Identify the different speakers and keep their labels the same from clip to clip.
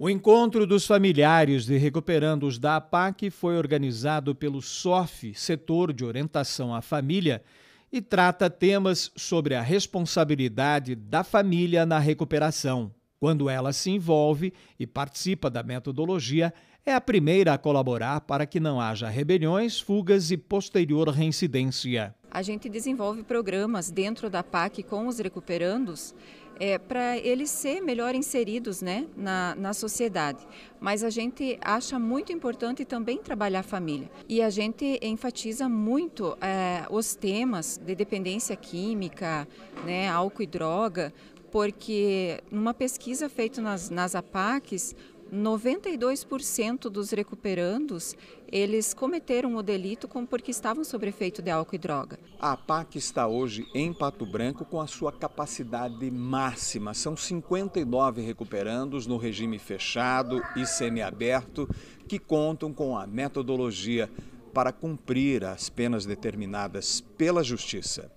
Speaker 1: O encontro dos familiares de recuperandos da APAC foi organizado pelo SOF, Setor de Orientação à Família, e trata temas sobre a responsabilidade da família na recuperação. Quando ela se envolve e participa da metodologia, é a primeira a colaborar para que não haja rebeliões, fugas e posterior reincidência.
Speaker 2: A gente desenvolve programas dentro da PAC com os recuperandos é, para eles ser melhor inseridos né, na, na sociedade. Mas a gente acha muito importante também trabalhar a família. E a gente enfatiza muito é, os temas de dependência química, né, álcool e droga, porque numa pesquisa feita nas, nas APACs, 92% dos recuperandos, eles cometeram o delito porque estavam sob efeito de álcool e droga.
Speaker 1: A PAC está hoje em Pato Branco com a sua capacidade máxima. São 59 recuperandos no regime fechado e semiaberto que contam com a metodologia para cumprir as penas determinadas pela Justiça.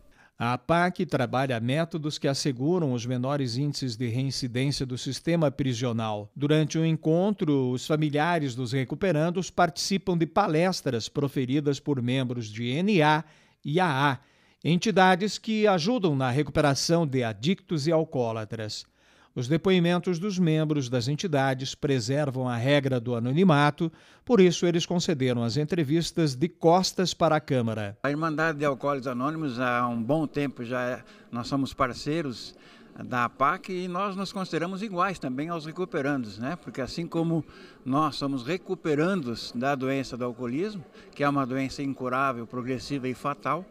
Speaker 1: A APAC trabalha métodos que asseguram os menores índices de reincidência do sistema prisional. Durante o encontro, os familiares dos recuperandos participam de palestras proferidas por membros de NA e AA, entidades que ajudam na recuperação de adictos e alcoólatras. Os depoimentos dos membros das entidades preservam a regra do anonimato, por isso eles concederam as entrevistas de costas para a Câmara.
Speaker 3: A Irmandade de Alcoólicos Anônimos, há um bom tempo já é, nós somos parceiros da APAC e nós nos consideramos iguais também aos recuperandos, né? Porque assim como nós somos recuperandos da doença do alcoolismo, que é uma doença incurável, progressiva e fatal,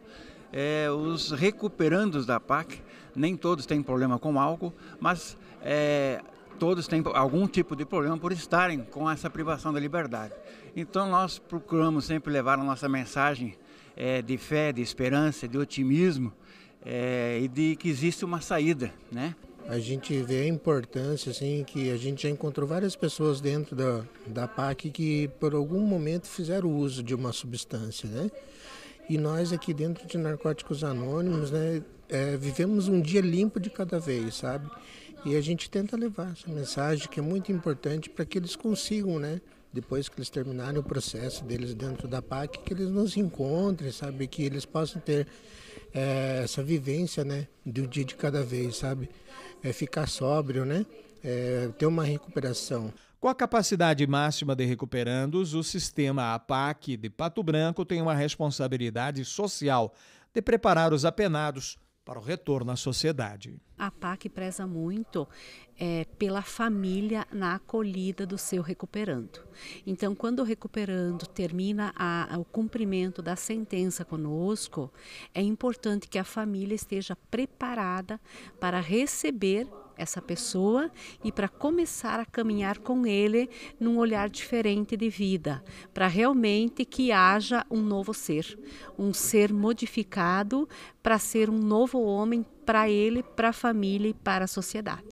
Speaker 3: é, os recuperandos da PAC, nem todos têm problema com álcool, mas é, todos têm algum tipo de problema por estarem com essa privação da liberdade. Então nós procuramos sempre levar a nossa mensagem é, de fé, de esperança, de otimismo é, e de que
Speaker 4: existe uma saída, né? A gente vê a importância, assim, que a gente já encontrou várias pessoas dentro da, da PAC que por algum momento fizeram uso de uma substância, né? E nós aqui dentro de Narcóticos Anônimos, né, é, vivemos um dia limpo de cada vez, sabe? E a gente tenta levar essa mensagem que é muito importante para que eles consigam, né? Depois que eles terminarem o processo deles dentro da PAC, que eles nos encontrem, sabe? Que eles possam ter é, essa vivência, né? Do dia de cada vez, sabe? É, ficar sóbrio, né? É, ter uma recuperação.
Speaker 1: Com a capacidade máxima de recuperandos, o sistema APAC de Pato Branco tem uma responsabilidade social de preparar os apenados para o retorno à sociedade.
Speaker 5: A PAC preza muito é, pela família na acolhida do seu recuperando. Então, quando o recuperando termina a, o cumprimento da sentença conosco, é importante que a família esteja preparada para receber essa pessoa e para começar a caminhar com ele num olhar diferente de vida, para realmente que haja um novo ser, um ser modificado para ser um novo homem para ele, para a família e para a sociedade.